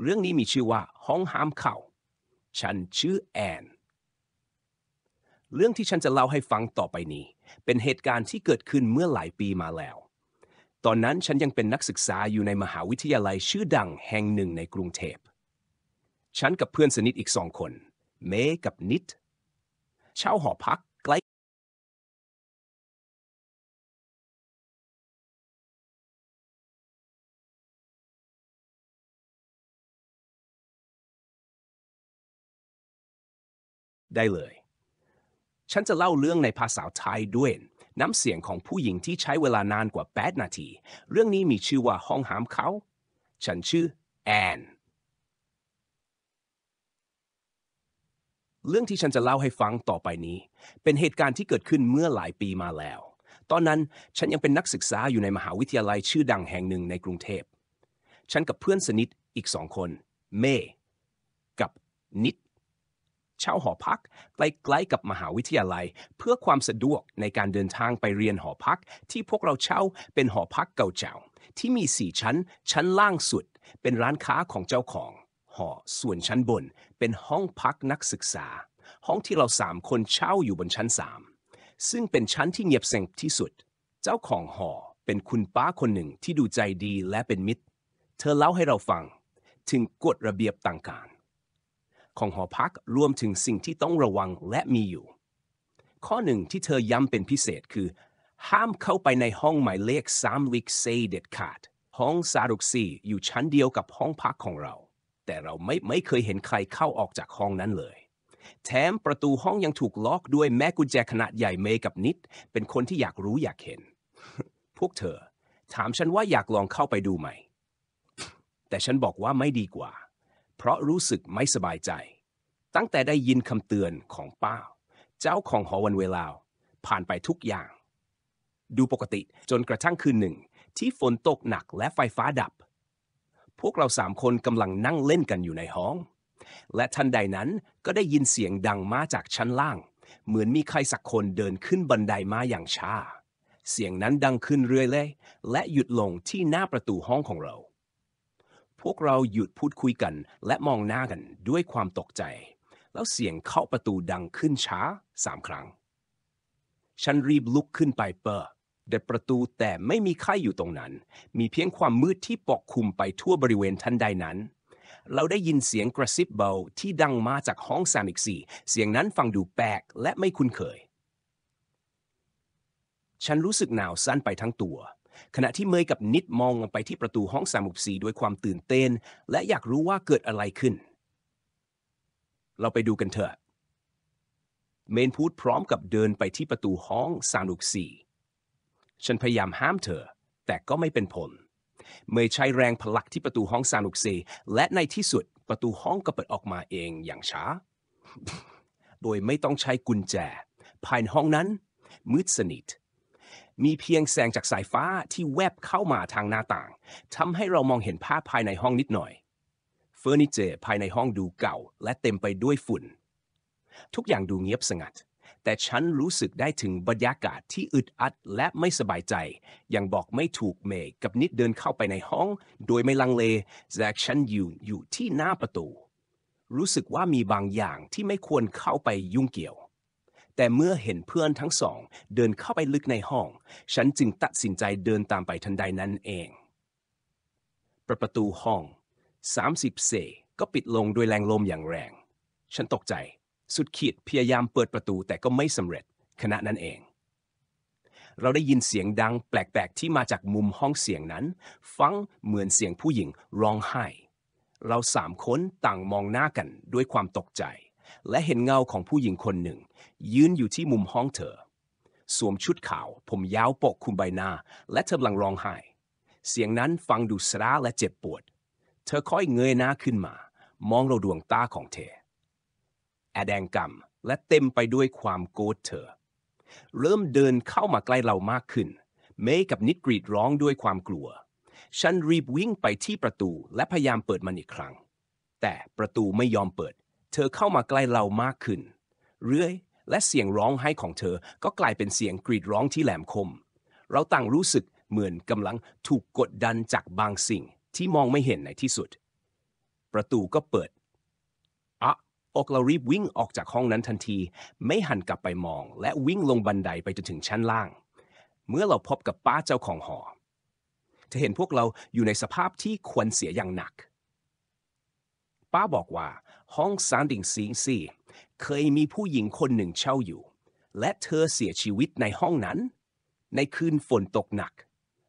เรื่องนี้มีชื่อว่า ห้องห้ามเข่า ฉันชื่อแอน เรื่องที่ฉันจะเล่าให้ฟังต่อไปนี้ เป็นเหตุการณ์ที่เกิดขึ้นเมื่อหลายปีมาแล้ว ตอนนั้นฉันยังเป็นนักศึกษาอยู่ในมหาวิทยาลัยชื่อดังแห่งหนึ่งในกรุงเทพ ฉันกับเพื่อนสนิทอีกสองคน เมกับนิด เช่าหอพักได้เลย ฉันจะเล่าเรื่องในภาษาไทยด้วย น้ำเสียงของผู้หญิงที่ใช้เวลานานกว่า8นาที เรื่องนี้มีชื่อว่าห้องหามเขา ฉันชื่อแอน เรื่องที่ฉันจะเล่าให้ฟังต่อไปนี้ เป็นเหตุการณ์ที่เกิดขึ้นเมื่อหลายปีมาแล้ว ตอนนั้นฉันยังเป็นนักศึกษาอยู่ในมหาวิทยาลัยชื่อดังแห่งหนึ่งในกรุงเทพ ฉันกับเพื่อนสนิทอีกสองคนเมกับ นิดเช่าหอพักใกล้ๆกับมหาวิทยาลัยเพื่อความสะดวกในการเดินทางไปเรียนหอพักที่พวกเราเช่าเป็นหอพักเก่าเจ้าที่มีสี่ชั้น ชั้นล่างสุดเป็นร้านค้าของเจ้าของหอส่วนชั้นบนเป็นห้องพักนักศึกษา ห้องที่เราสามคนเช่าอยู่บนชั้นสามซึ่งเป็นชั้นที่เงียบสงบที่สุด เจ้าของหอเป็นคุณป้าคนหนึ่งที่ดูใจดีและเป็นมิตร เธอเล่าให้เราฟังถึงกฎระเบียบต่างการของหอพักรวมถึงสิ่งที่ต้องระวังและมีอยู่ ข้อหนึ่งที่เธอย้ำเป็นพิเศษคือ ห้ามเข้าไปในห้องหมายเลขสามลิกเซเด็ดขาดห้องซารุกซีอยู่ชั้นเดียวกับห้องพักของเรา แต่เราไม่ไม่เคยเห็นใครเข้าออกจากห้องนั้นเลย แถมประตูห้องยังถูกล็อกด้วยแม่กุญแจขนาดใหญ่เมกับนิด เป็นคนที่อยากรู้อยากเห็น พวกเธอ ถามฉันว่าอยากลองเข้าไปดูไหมแต่ฉันบอกว่าไม่ดีกว่าเพราะรู้สึกไม่สบายใจ ตั้งแต่ได้ยินคำเตือนของป้า เจ้าของหอวันเวลาผ่านไปทุกอย่าง ดูปกติจนกระทั่งคืนหนึ่ง ที่ฝนตกหนักและไฟฟ้าดับ พวกเราสามคนกำลังนั่งเล่นกันอยู่ในห้อง และทันใดนั้นก็ได้ยินเสียงดังมาจากชั้นล่าง เหมือนมีใครสักคนเดินขึ้นบันไดามาอย่างช้า เสียงนั้นดังขึ้นเรื่อย ๆ และหยุดลงที่หน้าประตูห้องของเราพวกเราหยุดพูดคุยกัน และมองหน้ากันด้วยความตกใจ แล้วเสียงเคาะประตูดังขึ้นช้าสามครั้ง ฉันรีบลุกขึ้นไปเปิดแต่ประตูแต่ไม่มีใครอยู่ตรงนั้น มีเพียงความมืดที่ปกคลุมไปทั่วบริเวณทันใดนั้น เราได้ยินเสียงกระซิบเบาที่ดังมาจากห้องสามอีกสี่ เสียงนั้นฟังดูแปลกและไม่คุ้นเคย ฉันรู้สึกหนาวสั้นไปทั้งตัวขณะที่เมยกับนิดมองลงไปที่ประตูห้องสามุบสีด้วยความตื่นเต้น และอยากรู้ว่าเกิดอะไรขึ้น เราไปดูกันเถอะ เมนพูดพร้อมกับเดินไปที่ประตูห้องสามุบสีฉันพยายามห้ามเธอ แต่ก็ไม่เป็นผล เมยใช้แรงผลักที่ประตูห้องสามุบสีและในที่สุดประตูห้องก็เปิดออกมาเองอย่างช้า โดยไม่ต้องใช้กุญแจ ภายในห้องนั้นมืดสนิทมีเพียงแสงจากสายฟ้าที่แวบเข้ามาทางหน้าต่าง ทำให้เรามองเห็นภาพภายในห้องนิดหน่อย เฟอร์นิเจอร์ภายในห้องดูเก่าและเต็มไปด้วยฝุ่น ทุกอย่างดูเงียบสงัด แต่ฉันรู้สึกได้ถึงบรรยากาศที่อึดอัดและไม่สบายใจ อย่างบอกไม่ถูกเมกกับนิดเดินเข้าไปในห้องโดยไม่ลังเลแซกฉันยืนอยู่ที่หน้าประตู รู้สึกว่ามีบางอย่างที่ไม่ควรเข้าไปยุ่งเกี่ยวแต่เมื่อเห็นเพื่อนทั้งสอง เดินเข้าไปลึกในห้อง ฉันจึงตัดสินใจเดินตามไปทันใดนั้นเอง ประประตูห้องสามสิบเซก็ปิดลงโดยแรงลมอย่างแรง ฉันตกใจ สุดขีดพยายามเปิดประตูแต่ก็ไม่สำเร็จขณะนั้นเอง เราได้ยินเสียงดังแปลก ๆ ที่มาจากมุมห้องเสียงนั้น ฟังเหมือนเสียงผู้หญิงร้องไห้ เราสามคนต่างมองหน้ากันด้วยความตกใจและเห็นเงาของผู้หญิงคนหนึ่ง ยืนอยู่ที่มุมห้องเธอ สวมชุดขาวผมยาวปกคลุมใบหน้าและเธอกำลังร้องไห้ เสียงนั้นฟังดูสร้าและเจ็บปวด เธอค่อยเงยหน้าขึ้นมา มองเราดวงตาของเธอแอดแดงกำและเต็มไปด้วยความโกรธเธอ เริ่มเดินเข้ามาใกล้เรามากขึ้นเมย์กับนิดกรีดร้องด้วยความกลัวฉันรีบวิ่งไปที่ประตูและพยายามเปิดมันอีกครั้ง แต่ประตูไม่ยอมเปิดเธอเข้ามาใกล้เรามากขึ้นเรื่อยและเสียงร้องไห้ของเธอก็กลายเป็นเสียงกรีดร้องที่แหลมคม เราต่างรู้สึกเหมือนกำลังถูกกดดันจากบางสิ่งที่มองไม่เห็นในที่สุด ประตูก็เปิดอ่ะออกเรารีบวิ่งออกจากห้องนั้นทันทีไม่หันกลับไปมองและวิ่งลงบันไดไปจนถึงชั้นล่าง เมื่อเราพบกับป้าเจ้าของหอ จะอเห็นพวกเราอยู่ในสภาพที่ควรเสียอย่างหนัก ป้าบอกว่าห้องสามดิ่งซีซีเคยมีผู้หญิงคนหนึ่งเช่าอยู่ และเธอเสียชีวิตในห้องนั้น ในคืนฝนตกหนัก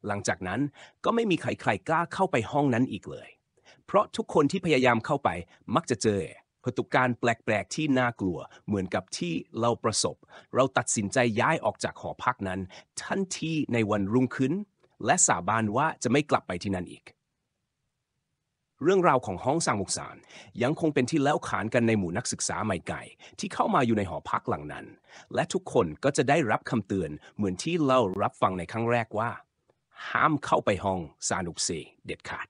หลังจากนั้นก็ไม่มีใครๆกล้าเข้าไปห้องนั้นอีกเลย เพราะทุกคนที่พยายามเข้าไปมักจะเจอประตบการแปลกๆที่น่ากลัวเหมือนกับที่เราประสบ เราตัดสินใจย้ายออกจากหอพักนั้น ทันทีในวันรุ่งขึ้น และสาบานว่าจะไม่กลับไปที่นั่นอีกเรื่องราวของห้องสร้างมุกสารยังคงเป็นที่แล้วขานกันในหมู่นักศึกษาใหม่ไก่ที่เข้ามาอยู่ในหอพักหลังนั้น และทุกคนก็จะได้รับคำเตือนเหมือนที่เรารับฟังในครั้งแรกว่า ห้ามเข้าไปห้องสานุกเซเด็ดขาด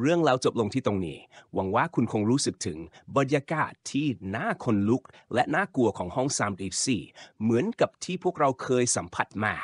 เรื่องเราจบลงที่ตรงนี้ หวังว่าคุณคงรู้สึกถึงบรรยากาศที่น่าขนลุกและน่ากลัวของห้องสามดีซีเหมือนกับที่พวกเราเคยสัมผัสมา